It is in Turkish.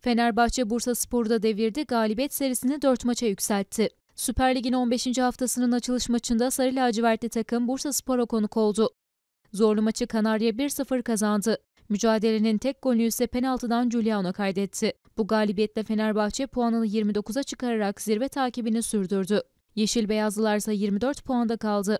Fenerbahçe Bursa Spor'u da devirdi, galibiyet serisini 4 maça yükseltti. Süper Lig'in 15. haftasının açılış maçında Sarı Lacivertli takım Bursa Spor'a konuk oldu. Zorlu maçı Kanarya 1-0 kazandı. Mücadelenin tek golü ise penaltıdan Giuliano kaydetti. Bu galibiyetle Fenerbahçe puanını 29'a çıkararak zirve takibini sürdürdü. Yeşil Beyazlılar ise 24 puanda kaldı.